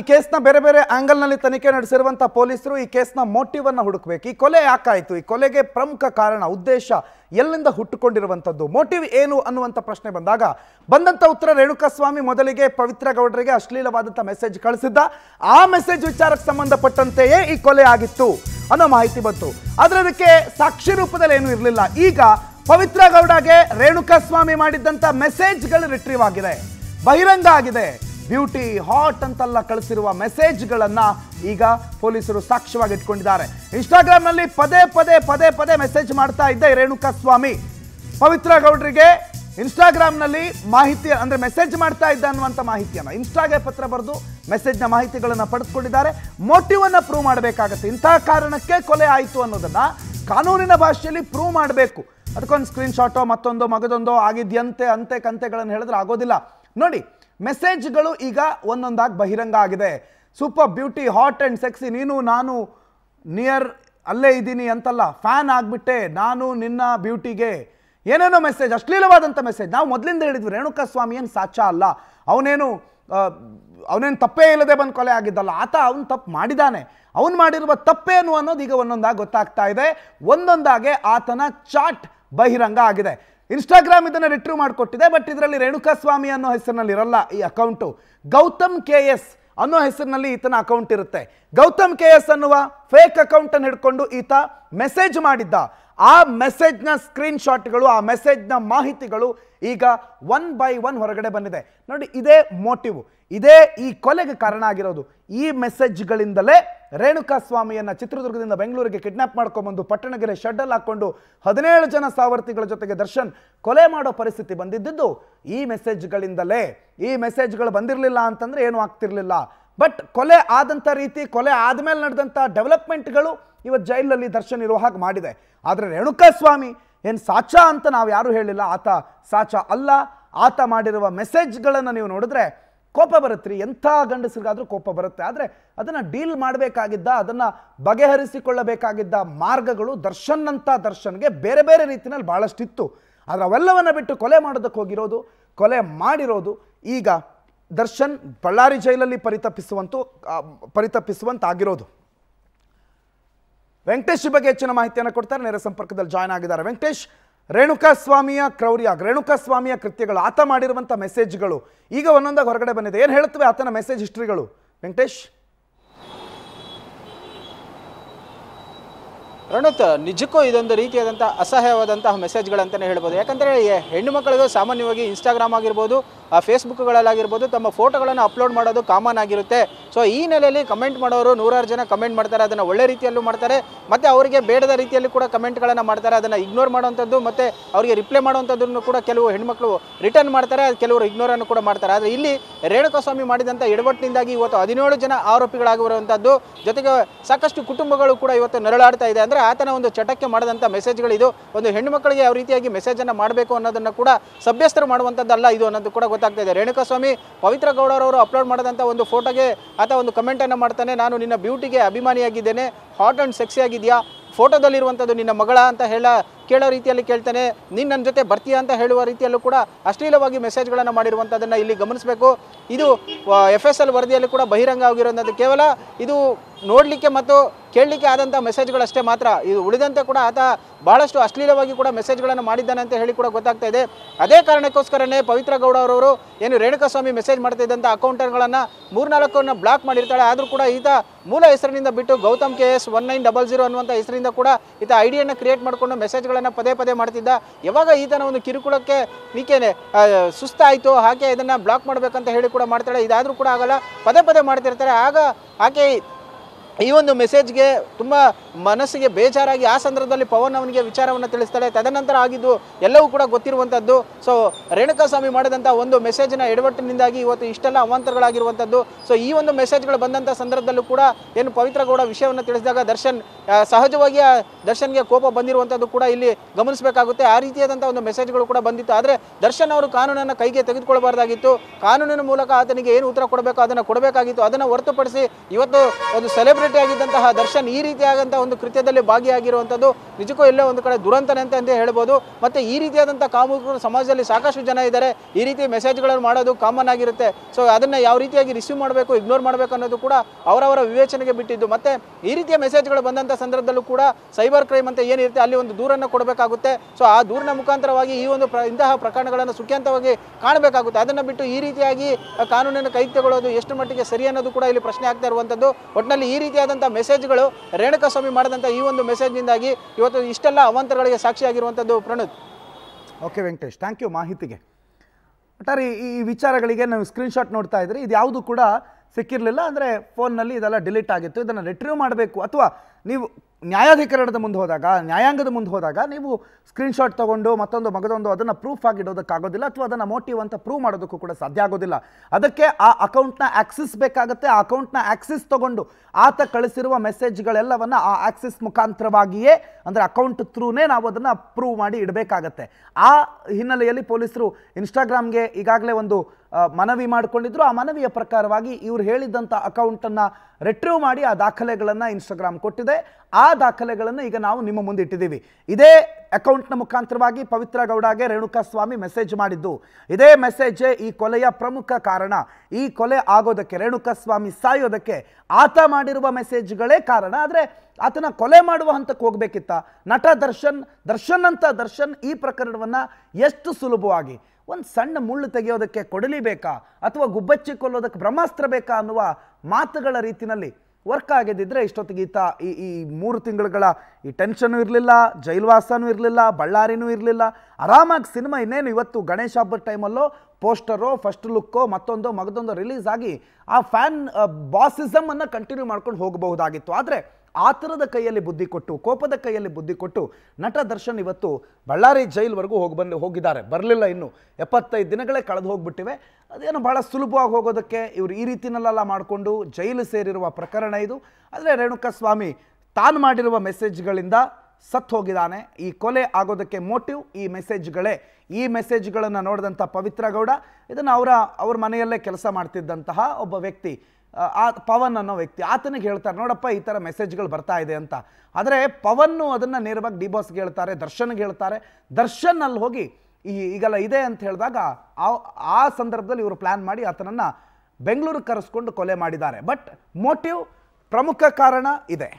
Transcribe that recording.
ಈ ಕೇಸ್ನ ಬೇರೆ ಬೇರೆ ಆಂಗಲ್ ನಲ್ಲಿ ತನಿಖೆ ನಡೆಸಿರುವಂತಹ ಪೊಲೀಸರು ಈ ಕೇಸ್ನ ಮೋಟಿವ್ ಅನ್ನ ಹುಡುಕಬೇಕು ಈ ಕೊಲೆ ಯಾಕಾಯ್ತು ಈ ಕೊಲೆಗೆ ಪ್ರಮುಖ ಕಾರಣ ಉದ್ದೇಶ ಎಲ್ಲಿಂದ ಹುಟ್ಟುಕೊಂಡಿರುವಂಥದ್ದು ಮೋಟಿವ್ ಏನು ಅನ್ನುವಂಥ ಪ್ರಶ್ನೆ ಬಂದಾಗ ಬಂದಂಥ ಉತ್ತರ ರೇಣುಕಾಸ್ವಾಮಿ ಮೊದಲಿಗೆ ಪವಿತ್ರ ಗೌಡರಿಗೆ ಅಶ್ಲೀಲವಾದಂಥ ಮೆಸೇಜ್ ಕಳಿಸಿದ್ದ ಆ ಮೆಸೇಜ್ ವಿಚಾರಕ್ಕೆ ಸಂಬಂಧಪಟ್ಟಂತೆಯೇ ಈ ಕೊಲೆ ಆಗಿತ್ತು ಅನ್ನೋ ಮಾಹಿತಿ ಬಂತು ಆದರೆ ಅದಕ್ಕೆ ಸಾಕ್ಷಿ ರೂಪದಲ್ಲಿ ಏನೂ ಇರಲಿಲ್ಲ ಈಗ ಪವಿತ್ರ ಗೌಡಗೆ ರೇಣುಕಾಸ್ವಾಮಿ ಮಾಡಿದ್ದಂಥ ಮೆಸೇಜ್ಗಳು ರಿಟ್ರೀವ್ ಆಗಿದೆ ಬಹಿರಂಗ ಆಗಿದೆ ಬ್ಯೂಟಿ ಹಾಟ್ ಅಂತೆಲ್ಲ ಕಳಿಸಿರುವ ಮೆಸೇಜ್ಗಳನ್ನ ಈಗ ಪೊಲೀಸರು ಸಾಕ್ಷ್ಯವಾಗಿ ಇಟ್ಕೊಂಡಿದ್ದಾರೆ ಇನ್ಸ್ಟಾಗ್ರಾಮ್ನಲ್ಲಿ ಪದೇ ಪದೇ ಪದೇ ಪದೇ ಮೆಸೇಜ್ ಮಾಡ್ತಾ ಇದ್ದ ರೇಣುಕಾ ಸ್ವಾಮಿ ಪವಿತ್ರ ಗೌಡ್ರಿಗೆ ಇನ್ಸ್ಟಾಗ್ರಾಮ್ನಲ್ಲಿ ಮಾಹಿತಿ ಅಂದರೆ ಮೆಸೇಜ್ ಮಾಡ್ತಾ ಇದ್ದ ಅನ್ನುವಂಥ ಮಾಹಿತಿಯನ್ನು ಇನ್ಸ್ಟಾಗೆ ಪತ್ರ ಬರೆದು ಮೆಸೇಜ್ನ ಮಾಹಿತಿಗಳನ್ನು ಪಡೆದುಕೊಂಡಿದ್ದಾರೆ ಮೋಟಿವನ್ನು ಪ್ರೂವ್ ಮಾಡಬೇಕಾಗತ್ತೆ ಇಂತಹ ಕಾರಣಕ್ಕೆ ಕೊಲೆ ಆಯಿತು ಅನ್ನೋದನ್ನು ಕಾನೂನಿನ ಭಾಷೆಯಲ್ಲಿ ಪ್ರೂವ್ ಮಾಡಬೇಕು ಅದಕ್ಕೊಂದು ಸ್ಕ್ರೀನ್ಶಾಟೋ ಮತ್ತೊಂದು ಮಗದೊಂದೋ ಆಗಿದ್ಯಂತೆ ಅಂತೆ ಕಂತೆಗಳನ್ನು ಹೇಳಿದ್ರೆ ಆಗೋದಿಲ್ಲ ನೋಡಿ ಮೆಸೇಜ್ಗಳು ಈಗ ಒಂದೊಂದಾಗಿ ಬಹಿರಂಗ ಆಗಿದೆ super beauty hot and sexy ನೀನು ನಾನು ನಿಯರ್ ಅಲ್ಲೇ ಇದ್ದೀನಿ ಅಂತಲ್ಲ ಫ್ಯಾನ್ ಆಗಿಬಿಟ್ಟೆ ನಾನು ನಿನ್ನ ಬ್ಯೂಟಿಗೆ ಏನೇನೋ ಮೆಸೇಜ್ ಅಶ್ಲೀಲವಾದಂಥ ಮೆಸೇಜ್ ನಾವು ಮೊದಲಿಂದ ಹೇಳಿದ್ವಿ ರೇಣುಕಾ ಸ್ವಾಮಿ ಏನು ಸಾಚ ಅಲ್ಲ ಅವನೇನು ಅವನೇನು ತಪ್ಪೇ ಇಲ್ಲದೆ ಬಂದು ಕೊಲೆ ಆಗಿದ್ದಲ್ಲ ಆತ ಅವನು ತಪ್ಪು ಮಾಡಿದ್ದಾನೆ ಅವನು ಮಾಡಿರುವ ತಪ್ಪೇನು ಅನ್ನೋದು ಈಗ ಒಂದೊಂದಾಗಿ ಗೊತ್ತಾಗ್ತಾ ಇದೆ ಒಂದೊಂದಾಗೆ ಆತನ ಚಾಟ್ ಬಹಿರಂಗ ಆಗಿದೆ ಇನ್ಸ್ಟಾಗ್ರಾಮ್ ಇದನ್ನು ರಿಟ್ರೀವ್ ಮಾಡಿಕೊಟ್ಟಿದೆ ಬಟ್ ಇದರಲ್ಲಿ ರೇಣುಕಾಸ್ವಾಮಿ ಅನ್ನೋ ಹೆಸರಿನಲ್ಲಿ ಇರಲ್ಲ ಈ ಅಕೌಂಟು ಗೌತಮ್ ಕೆ ಎಸ್ ಅನ್ನೋ ಹೆಸರಿನಲ್ಲಿ ಈತನ ಅಕೌಂಟ್ ಇರುತ್ತೆ ಗೌತಮ್ ಕೆ ಎಸ್ ಅನ್ನುವ ಫೇಕ್ ಅಕೌಂಟನ್ನು ಹಿಡ್ಕೊಂಡು ಈತ ಮೆಸೇಜ್ ಮಾಡಿದ್ದ ಆ ಮೆಸೇಜ್ನ ಸ್ಕ್ರೀನ್ಶಾಟ್ಗಳು ಆ ಮೆಸೇಜ್ನ ಮಾಹಿತಿಗಳು ಈಗ ಒನ್ ಬೈ ಒನ್ ಹೊರಗಡೆ ಬಂದಿದೆ ನೋಡಿ ಇದೇ ಮೋಟಿವ್ ಇದೇ ಈ ಕೊಲೆಗೆ ಕಾರಣ ಆಗಿರೋದು ಈ ಮೆಸೇಜ್ಗಳಿಂದಲೇ ರೇಣುಕಾ ಸ್ವಾಮಿಯನ್ನ ಚಿತ್ರದುರ್ಗದಿಂದ ಬೆಂಗಳೂರಿಗೆ ಕಿಡ್ನಾಪ್ ಮಾಡ್ಕೊಂಬಂದು ಪಟ್ಟಣಗೆರೆ ಶೆಡ್ಡಲ್ಲಿ ಹಾಕ್ಕೊಂಡು ಹದಿನೇಳು ಜನ ಸಾವರ್ತಿಗಳ ಜೊತೆಗೆ ದರ್ಶನ್ ಕೊಲೆ ಮಾಡೋ ಪರಿಸ್ಥಿತಿ ಬಂದಿದ್ದು ಈ ಮೆಸೇಜ್ಗಳಿಂದಲೇ ಈ ಮೆಸೇಜ್ಗಳು ಬಂದಿರಲಿಲ್ಲ ಅಂತಂದರೆ ಏನು ಆಗ್ತಿರಲಿಲ್ಲ ಬಟ್ ಕೊಲೆ ಆದಂಥ ರೀತಿ ಕೊಲೆ ಆದಮೇಲೆ ನಡೆದಂಥ ಡೆವಲಪ್ಮೆಂಟ್ಗಳು ಇವತ್ತು ಜೈಲಲ್ಲಿ ದರ್ಶನ್ ಇರುವ ಹಾಗೆ ಮಾಡಿದೆ ಆದರೆ ರೇಣುಕಾ ಸ್ವಾಮಿ ಏನು ಸಾಚಾ ಅಂತ ನಾವು ಯಾರೂ ಹೇಳಿಲ್ಲ ಆತ ಸಾಚಾ ಅಲ್ಲ ಆತ ಮಾಡಿರುವ ಮೆಸೇಜ್ಗಳನ್ನು ನೀವು ನೋಡಿದ್ರೆ ಕೋಪ ಬರುತ್ತೆ ರೀ ಎಂಥ ಗಂಡಸರಿಗಾದರೂ ಕೋಪ ಬರುತ್ತೆ ಆದರೆ ಅದನ್ನು ಡೀಲ್ ಮಾಡಬೇಕಾಗಿದ್ದ ಅದನ್ನು ಬಗೆಹರಿಸಿಕೊಳ್ಳಬೇಕಾಗಿದ್ದ ಮಾರ್ಗಗಳು ದರ್ಶನ್ ಅಂತ ದರ್ಶನ್ಗೆ ಬೇರೆ ಬೇರೆ ರೀತಿಯಲ್ಲಿ ಭಾಳಷ್ಟಿತ್ತು ಆದರೆ ಅವೆಲ್ಲವನ್ನು ಬಿಟ್ಟು ಕೊಲೆ ಮಾಡೋದಕ್ಕೆ ಹೋಗಿರೋದು ಕೊಲೆ ಮಾಡಿರೋದು ಈಗ ದರ್ಶನ್ ಬಳ್ಳಾರಿ ಜೈಲಲ್ಲಿ ಪರಿತಪಿಸುವಂತೂ ಪರಿತಪಿಸುವಂತಾಗಿರೋದು ವೆಂಕಟೇಶ್ ಬಗ್ಗೆ ಹೆಚ್ಚಿನ ಮಾಹಿತಿಯನ್ನು ಕೊಡ್ತಾರೆ ನೇರ ಸಂಪರ್ಕದಲ್ಲಿ ಜಾಯ್ನ್ ಆಗಿದ್ದಾರೆ ವೆಂಕಟೇಶ್ ರೇಣುಕಾ ಸ್ವಾಮಿಯ ಕ್ರೌರ್ಯ ರೇಣುಕಾ ಸ್ವಾಮಿಯ ಕೃತ್ಯಗಳು ಆತ ಮಾಡಿರುವಂಥ ಮೆಸೇಜ್ಗಳು ಈಗ ಒಂದೊಂದಾಗಿ ಹೊರಗಡೆ ಬಂದಿದೆ ಏನು ಹೇಳುತ್ತವೆ ಆತನ ಮೆಸೇಜ್ ಹಿಸ್ಟ್ರಿಗಳು ವೆಂಕಟೇಶ್ ರಣುತ್ ನಿಜಕ್ಕೂ ಇದೊಂದು ರೀತಿಯಾದಂಥ ಅಸಹ್ಯವಾದಂತಹ ಮೆಸೇಜ್ಗಳಂತಲೇ ಹೇಳ್ಬೋದು ಯಾಕಂದರೆ ಹೆಣ್ಣು ಮಕ್ಕಳಿಗೂ ಸಾಮಾನ್ಯವಾಗಿ ಇನ್ಸ್ಟಾಗ್ರಾಮ್ ಆಗಿರ್ಬೋದು ಆ ಫೇಸ್ಬುಕ್ಗಳಲ್ಲಾಗಿರ್ಬೋದು ತಮ್ಮ ಫೋಟೋಗಳನ್ನು ಅಪ್ಲೋಡ್ ಮಾಡೋದು ಕಾಮನ್ ಆಗಿರುತ್ತೆ ಸೊ ಈ ನೆಲೆಯಲ್ಲಿ ಕಮೆಂಟ್ ಮಾಡೋರು ನೂರಾರು ಜನ ಕಮೆಂಟ್ ಮಾಡ್ತಾರೆ ಅದನ್ನು ಒಳ್ಳೆ ರೀತಿಯಲ್ಲೂ ಮಾಡ್ತಾರೆ ಮತ್ತು ಅವರಿಗೆ ಬೇಡದ ರೀತಿಯಲ್ಲಿ ಕೂಡ ಕಮೆಂಟ್ಗಳನ್ನು ಮಾಡ್ತಾರೆ ಅದನ್ನು ಇಗ್ನೋರ್ ಮಾಡುವಂಥದ್ದು ಮತ್ತು ಅವರಿಗೆ ರಿಪ್ಲೈ ಮಾಡುವಂಥದ್ದನ್ನು ಕೂಡ ಕೆಲವು ಹೆಣ್ಮಕ್ಳು ರಿಟರ್ನ್ ಮಾಡ್ತಾರೆ ಕೆಲವರು ಇಗ್ನೋರನ್ನು ಕೂಡ ಮಾಡ್ತಾರೆ ಆದರೆ ಇಲ್ಲಿ ರೇಣುಕಾಸ್ವಾಮಿ ಮಾಡಿದಂಥ ಎಡವಟ್ಟಿನಿಂದಾಗಿ ಇವತ್ತು ಹದಿನೇಳು ಜನ ಆರೋಪಿಗಳಾಗಿರುವಂಥದ್ದು ಜೊತೆಗೆ ಸಾಕಷ್ಟು ಕುಟುಂಬಗಳು ಕೂಡ ಇವತ್ತು ನರಳಾಡ್ತಾ ಇದೆ ಅಂದರೆ ಆತನ ಒಂದು ಚಟಕ್ಕೆ ಮಾಡಿದಂಥ ಮೆಸೇಜ್ಗಳಿದು ಒಂದು ಹೆಣ್ಣು ಯಾವ ರೀತಿಯಾಗಿ ಮೆಸೇಜನ್ನು ಮಾಡಬೇಕು ಅನ್ನೋದನ್ನು ಕೂಡ ಸಭ್ಯಸ್ಥರು ಮಾಡುವಂಥದ್ದಲ್ಲ ಇದು ಅನ್ನೋದು ಕೂಡ ಗೊತ್ತಾಗ್ತದೆ ಗೊತ್ತಾಗ್ತಾ ಇದೆ ರೇಣುಕಾಸ್ವಾಮಿ ಪವಿತ್ರ ಗೌಡರವರು ಅಪ್ಲೋಡ್ ಮಾಡಿದಂಥ ಒಂದು ಫೋಟೋಗೆ ಆತ ಒಂದು ಕಮೆಂಟನ್ನು ಮಾಡ್ತಾನೆ ನಾನು ನಿನ್ನ ಬ್ಯೂಟಿಗೆ ಅಭಿಮಾನಿಯಾಗಿದ್ದೇನೆ ಹಾಟ್ ಆ್ಯಂಡ್ ಸೆಕ್ಸಿ ಆಗಿದೆಯಾ ಫೋಟೋದಲ್ಲಿರುವಂಥದ್ದು ನಿನ್ನ ಮಗಳ ಅಂತ ಹೇಳ ಕೇಳೋ ರೀತಿಯಲ್ಲಿ ಕೇಳ್ತೇನೆ ನೀನು ನನ್ನ ಜೊತೆ ಬರ್ತೀಯ ಅಂತ ಹೇಳುವ ರೀತಿಯಲ್ಲೂ ಕೂಡ ಅಶ್ಲೀಲವಾಗಿ ಮೆಸೇಜ್ಗಳನ್ನು ಮಾಡಿರುವಂಥದ್ದನ್ನು ಇಲ್ಲಿ ಗಮನಿಸಬೇಕು ಇದು ಎಫ್ ಎಸ್ ಎಲ್ ವರದಿಯಲ್ಲಿ ಕೂಡ ಬಹಿರಂಗ ಆಗಿರುವಂಥದ್ದು ಕೇವಲ ಇದು ನೋಡಲಿಕ್ಕೆ ಮತ್ತು ಕೇಳಲಿಕ್ಕೆ ಆದಂಥ ಮೆಸೇಜ್ಗಳಷ್ಟೇ ಮಾತ್ರ ಇದು ಉಳಿದಂತೆ ಕೂಡ ಆತ ಬಹಳಷ್ಟು ಅಶ್ಲೀಲವಾಗಿ ಕೂಡ ಮೆಸೇಜ್ಗಳನ್ನು ಮಾಡಿದ್ದಾನೆ ಅಂತ ಹೇಳಿ ಕೂಡ ಗೊತ್ತಾಗ್ತಾ ಇದೆ ಅದೇ ಕಾರಣಕ್ಕೋಸ್ಕರನೇ ಪವಿತ್ರ ಗೌಡ ಅವರವರು ಏನು ರೇಣುಕಾಸ್ವಾಮಿ ಮೆಸೇಜ್ ಮಾಡ್ತಾ ಇದ್ದಂಥ ಮೂರು ಮೂರ್ನಾಲ್ಕನ್ನು ಬ್ಲಾಕ್ ಮಾಡಿರ್ತಾಳೆ ಆದರೂ ಕೂಡ ಈತ ಮೂಲ ಹೆಸರಿನಿಂದ ಬಿಟ್ಟು Gautham K S one nine double zero ಅನ್ನುವಂಥ ಹೆಸರಿಂದ ಕೂಡ ಈತ ಐಡಿಯನ್ನು ಕ್ರಿಯೇಟ್ ಮಾಡಿಕೊಂಡು ಮೆಸೇಜ್ ಪದೇ ಪದೇ ಮಾಡ್ತಿದ್ದ ಯಾವಾಗ ಈತನ ಒಂದು ಕಿರುಕುಳಕ್ಕೆ ಈಕೆನೆ ಸುಸ್ತಾಯಿತು ಹಾಗೆ ಇದನ್ನು ಬ್ಲಾಕ್ ಮಾಡಬೇಕಂತ ಹೇಳಿ ಕೂಡ ಮಾಡ್ತಾಳೆ ಇದಾದರೂ ಕೂಡ ಆಗಲ್ಲ ಪದೇ ಪದೇ ಮಾಡ್ತಿರ್ತಾರೆ ಆಗ ಆಕೆ ಈ ಒಂದು ಮೆಸೇಜ್ಗೆ ತುಂಬ ಮನಸ್ಸಿಗೆ ಬೇಜಾರಾಗಿ ಆ ಸಂದರ್ಭದಲ್ಲಿ ಪವನ್ ಅವನಿಗೆ ವಿಚಾರವನ್ನು ತಿಳಿಸ್ತಾಳೆ ತದನಂತರ ಆಗಿದ್ದು ಎಲ್ಲವೂ ಕೂಡ ಗೊತ್ತಿರುವಂಥದ್ದು ಸೊ ರೇಣುಕಾಸ್ವಾಮಿ ಮಾಡಿದಂಥ ಒಂದು ಮೆಸೇಜ್ನ ಎಡವಟ್ಟಿನಿಂದಾಗಿ ಇವತ್ತು ಇಷ್ಟೆಲ್ಲ ಅವಾಂತರಗಳಾಗಿರುವಂಥದ್ದು ಸೊ ಈ ಒಂದು ಮೆಸೇಜ್ಗಳು ಬಂದಂಥ ಸಂದರ್ಭದಲ್ಲೂ ಕೂಡ ಏನು ಪವಿತ್ರ ಗೌಡ ವಿಷಯವನ್ನು ತಿಳಿಸಿದಾಗ ದರ್ಶನ್ ಸಹಜವಾಗಿ ಆ ದರ್ಶನ್ಗೆ ಕೋಪ ಬಂದಿರುವಂಥದ್ದು ಕೂಡ ಇಲ್ಲಿ ಗಮನಿಸಬೇಕಾಗುತ್ತೆ ಆ ರೀತಿಯಾದಂಥ ಒಂದು ಮೆಸೇಜ್ಗಳು ಕೂಡ ಬಂದಿತ್ತು ಆದರೆ ದರ್ಶನ್ ಅವರು ಕಾನೂನನ್ನು ಕೈಗೆ ತೆಗೆದುಕೊಳ್ಬಾರ್ದಾಗಿತ್ತು ಕಾನೂನಿನ ಮೂಲಕ ಆತನಿಗೆ ಏನು ಉತ್ತರ ಕೊಡಬೇಕು ಅದನ್ನು ಕೊಡಬೇಕಾಗಿತ್ತು ಅದನ್ನು ಹೊರತುಪಡಿಸಿ ಇವತ್ತು ಒಂದು ಸೆಲೆಬ್ರಿಟಿ ಸೆಕ್ರೆಟರಿ ಆಗಿದ್ದಂತಹ ದರ್ಶನ್ ಈ ರೀತಿಯಾದಂತಹ ಒಂದು ಕೃತ್ಯದಲ್ಲಿ ಭಾಗಿಯಾಗಿರುವಂಥದ್ದು ನಿಜಕ್ಕೂ ಎಲ್ಲೋ ಒಂದು ಕಡೆ ದುರಂತನೆ ಅಂತ ಅಂದೇ ಹೇಳ್ಬೋದು ಮತ್ತೆ ಈ ರೀತಿಯಾದಂಥ ಕಾಮುಕರು ಸಮಾಜದಲ್ಲಿ ಸಾಕಷ್ಟು ಜನ ಇದ್ದಾರೆ ಈ ರೀತಿ ಮೆಸೇಜ್ಗಳನ್ನು ಮಾಡೋದು ಕಾಮನ್ ಆಗಿರುತ್ತೆ ಸೊ ಅದನ್ನು ಯಾವ ರೀತಿಯಾಗಿ ರಿಸೀವ್ ಮಾಡಬೇಕು ಇಗ್ನೋರ್ ಮಾಡಬೇಕು ಅನ್ನೋದು ಕೂಡ ಅವರವರ ವಿವೇಚನೆಗೆ ಬಿಟ್ಟಿದ್ದು ಮತ್ತೆ ಈ ರೀತಿಯ ಮೆಸೇಜ್ಗಳು ಬಂದಂಥ ಸಂದರ್ಭದಲ್ಲೂ ಕೂಡ ಸೈಬರ್ ಕ್ರೈಮ್ ಅಂತ ಏನಿರುತ್ತೆ ಅಲ್ಲಿ ಒಂದು ದೂರನ್ನು ಕೊಡಬೇಕಾಗುತ್ತೆ ಸೊ ಆ ದೂರಿನ ಮುಖಾಂತರವಾಗಿ ಈ ಒಂದು ಇಂತಹ ಪ್ರಕರಣಗಳನ್ನು ಸುಖ್ಯಾಂತವಾಗಿ ಕಾಣಬೇಕಾಗುತ್ತೆ ಅದನ್ನು ಬಿಟ್ಟು ಈ ರೀತಿಯಾಗಿ ಕಾನೂನನ್ನು ಕೈ ತಗೊಳ್ಳೋದು ಎಷ್ಟು ಮಟ್ಟಿಗೆ ಸರಿ ಅನ್ನೋದು ಕೂಡ ಇಲ್ಲಿ ಪ್ರಶ್ನೆ ಆಗ್ತಾ ಇರುವಂಥದ್ದು ಒಟ್ಟಿನಲ್ಲಿ ಈ ರೀತಿ ರೀತಿಯಾದಂಥ ಮೆಸೇಜ್ಗಳು ರೇಣುಕಾಸ್ವಾಮಿ ಮಾಡಿದಂಥ ಈ ಒಂದು ಮೆಸೇಜ್ನಿಂದಾಗಿ ಇವತ್ತು ಇಷ್ಟೆಲ್ಲ ಅವಾಂತರಗಳಿಗೆ ಸಾಕ್ಷಿಯಾಗಿರುವಂಥದ್ದು Pranath okay Venkatesh thank you ಮಾಹಿತಿಗೆ ಒಟ್ಟಾರೆ ಈ ವಿಚಾರಗಳಿಗೆ ನಾವು ಸ್ಕ್ರೀನ್ಶಾಟ್ ನೋಡ್ತಾ ಇದ್ರಿ ಇದು ಯಾವುದು ಕೂಡ ಸಿಕ್ಕಿರಲಿಲ್ಲ ಅಂದರೆ ಫೋನ್ನಲ್ಲಿ ಇದೆಲ್ಲ ಡಿಲೀಟ್ ಆಗಿತ್ತು ಇದನ್ನು ರಿಟ್ರೀವ್ ಮಾಡಬೇಕು ಅಥವಾ ನೀವು ನ್ಯಾಯಾಧಿಕರಣದ ಮುಂದೆ ಹೋದಾಗ ನ್ಯಾಯಾಂಗದ ಮುಂದೆ ಹೋದಾಗ ನೀವು ಸ್ಕ್ರೀನ್ಶಾಟ್ ತೊಗೊಂಡು ಮತ್ತೊಂದು ಮಗದೊಂದು ಅದನ್ನು ಪ್ರೂಫ್ ಆಗಿಡೋದಕ್ಕಾಗೋದಿಲ್ಲ ಅಥವಾ ಅದನ್ನು ಮೋಟಿವ್ ಅಂತ ಪ್ರೂವ್ ಮಾಡೋದಕ್ಕೂ ಕೂಡ ಸಾಧ್ಯ ಆಗೋದಿಲ್ಲ ಅದಕ್ಕೆ ಆ ಅಕೌಂಟ್ನ ಆಕ್ಸಿಸ್ ಬೇಕಾಗುತ್ತೆ ಆ ಅಕೌಂಟ್ನ ಆಕ್ಸಿಸ್ ತೊಗೊಂಡು ಆತ ಕಳಿಸಿರುವ ಮೆಸೇಜ್ಗಳೆಲ್ಲವನ್ನು ಆ ಆಕ್ಸಿಸ್ ಮುಖಾಂತರವಾಗಿಯೇ ಅಂದರೆ ಅಕೌಂಟ್ ಥ್ರೂನೇ ನಾವು ಅದನ್ನು ಪ್ರೂವ್ ಮಾಡಿ ಇಡಬೇಕಾಗತ್ತೆ ಆ ಹಿನ್ನೆಲೆಯಲ್ಲಿ ಪೊಲೀಸರು ಇನ್ಸ್ಟಾಗ್ರಾಮ್ಗೆ ಈಗಾಗಲೇ ಒಂದು ಮನವಿ ಮಾಡಿಕೊಂಡಿದ್ರು ಆ ಮನವಿಯ ಪ್ರಕಾರವಾಗಿ ಇವರು ಹೇಳಿದ್ದಂಥ ಅಕೌಂಟನ್ನು ರೆಟ್ರೀವ್ ಮಾಡಿ ಆ ದಾಖಲೆಗಳನ್ನು ಇನ್ಸ್ಟಾಗ್ರಾಮ್ ಕೊಟ್ಟಿದೆ ಆ ದಾಖಲೆಗಳನ್ನು ಈಗ ನಾವು ನಿಮ್ಮ ಮುಂದೆ ಇಟ್ಟಿದ್ದೀವಿ ಇದೇ ಅಕೌಂಟ್ನ ಮುಖಾಂತರವಾಗಿ ಪವಿತ್ರ ಗೌಡಗೆ ರೇಣುಕಾಸ್ವಾಮಿ ಮೆಸೇಜ್ ಮಾಡಿದ್ದು ಇದೇ ಮೆಸೇಜೇ ಈ ಕೊಲೆಯ ಪ್ರಮುಖ ಕಾರಣ ಈ ಕೊಲೆ ಆಗೋದಕ್ಕೆ ರೇಣುಕಾಸ್ವಾಮಿ ಸಾಯೋದಕ್ಕೆ ಆತ ಮಾಡಿರುವ ಮೆಸೇಜ್ಗಳೇ ಕಾರಣ ಆದರೆ ಆತನ ಕೊಲೆ ಮಾಡುವ ಹಂತಕ್ಕೆ ಹೋಗಬೇಕಿತ್ತ ನಟ ದರ್ಶನ್ ದರ್ಶನ್ ಅಂತ ದರ್ಶನ್ ಈ ಪ್ರಕರಣವನ್ನು ಎಷ್ಟು ಸುಲಭವಾಗಿ ಒಂದು ಸಣ್ಣ ಮುಳ್ಳು ತೆಗೆಯೋದಕ್ಕೆ ಕೊಡಲಿ ಬೇಕಾ ಅಥವಾ ಗುಬ್ಬಚ್ಚಿ ಕೊಲ್ಲೋದಕ್ಕೆ ಬ್ರಹ್ಮಾಸ್ತ್ರ ಬೇಕಾ ಅನ್ನುವ ಮಾತುಗಳ ರೀತಿಯಲ್ಲಿ ವರ್ಕ್ ಆಗಿದ್ದಿದ್ರೆ ಇಷ್ಟೊತ್ತಿಗೆ ಈತ ಈ ಈ ಮೂರು ತಿಂಗಳುಗಳ ಈ ಟೆನ್ಷನು ಇರಲಿಲ್ಲ ಜೈಲ್ವಾಸನೂ ಇರಲಿಲ್ಲ ಬಳ್ಳಾರಿನೂ ಇರಲಿಲ್ಲ ಆರಾಮಾಗಿ ಸಿನಿಮಾ ಇನ್ನೇನು ಇವತ್ತು ಗಣೇಶ ಹಬ್ಬದ ಟೈಮಲ್ಲೋ ಪೋಸ್ಟರೋ ಫಸ್ಟ್ ಲುಕ್ಕೋ ಮತ್ತೊಂದು ಮಗದೊಂದು ರಿಲೀಸ್ ಆಗಿ ಆ ಫ್ಯಾನ್ ಬಾಸಿಸಮನ್ನು ಕಂಟಿನ್ಯೂ ಮಾಡ್ಕೊಂಡು ಹೋಗಬಹುದಾಗಿತ್ತು ಆದರೆ ಆತರದ ಕೈಯಲ್ಲಿ ಬುದ್ಧಿ ಕೊಟ್ಟು ಕೋಪದ ಕೈಯಲ್ಲಿ ಬುದ್ಧಿ ಕೊಟ್ಟು ನಟ ದರ್ಶನ್ ಇವತ್ತು ಬಳ್ಳಾರಿ ಜೈಲ್ವರೆಗೂ ಹೋಗಿ ಬಂದು ಹೋಗಿದ್ದಾರೆ ಬರಲಿಲ್ಲ ಇನ್ನು ಎಪ್ಪತ್ತೈದು ದಿನಗಳೇ ಕಳೆದು ಹೋಗ್ಬಿಟ್ಟಿವೆ ಅದೇನು ಭಾಳ ಸುಲಭವಾಗಿ ಹೋಗೋದಕ್ಕೆ ಇವರು ಈ ರೀತಿನಲ್ಲೆಲ್ಲ ಮಾಡಿಕೊಂಡು ಜೈಲು ಸೇರಿರುವ ಪ್ರಕರಣ ಇದು ಆದರೆ ರೇಣುಕಾಸ್ವಾಮಿ ತಾನು ಮಾಡಿರುವ ಮೆಸೇಜ್ಗಳಿಂದ ಸತ್ತು ಹೋಗಿದ್ದಾನೆ ಈ ಕೊಲೆ ಆಗೋದಕ್ಕೆ ಮೋಟಿವ್ ಈ ಮೆಸೇಜ್ಗಳೇ ಈ ಮೆಸೇಜ್ಗಳನ್ನು ನೋಡಿದಂಥ ಪವಿತ್ರ ಗೌಡ ಇದನ್ನು ಅವರ ಅವ್ರ ಮನೆಯಲ್ಲೇ ಕೆಲಸ ಮಾಡ್ತಿದ್ದಂತಹ ಒಬ್ಬ ವ್ಯಕ್ತಿ ಆ ಪವನ್ ಅನ್ನೋ ವ್ಯಕ್ತಿ ಆತನಿಗೆ ಹೇಳ್ತಾರೆ ನೋಡಪ್ಪ ಈ ಥರ ಮೆಸೇಜ್ಗಳು ಬರ್ತಾ ಇದೆ ಅಂತ ಆದರೆ ಪವನ್ನು ಅದನ್ನು ನೇರವಾಗಿ ಡಿ ಬಾಸ್ಗೆ ಹೇಳ್ತಾರೆ ದರ್ಶನ್ಗೆ ಹೇಳ್ತಾರೆ ದರ್ಶನ್ ಅಲ್ಲಿ ಹೋಗಿ ಈ ಈಗೆಲ್ಲ ಇದೆ ಅಂತ ಹೇಳಿದಾಗ ಆ ಸಂದರ್ಭದಲ್ಲಿ ಇವರು ಪ್ಲ್ಯಾನ್ ಮಾಡಿ ಆತನನ್ನು ಬೆಂಗಳೂರಿಗೆ ಕರೆಸ್ಕೊಂಡು ಕೊಲೆ ಮಾಡಿದ್ದಾರೆ ಬಟ್ ಮೋಟಿವ್ ಪ್ರಮುಖ ಕಾರಣ ಇದೆ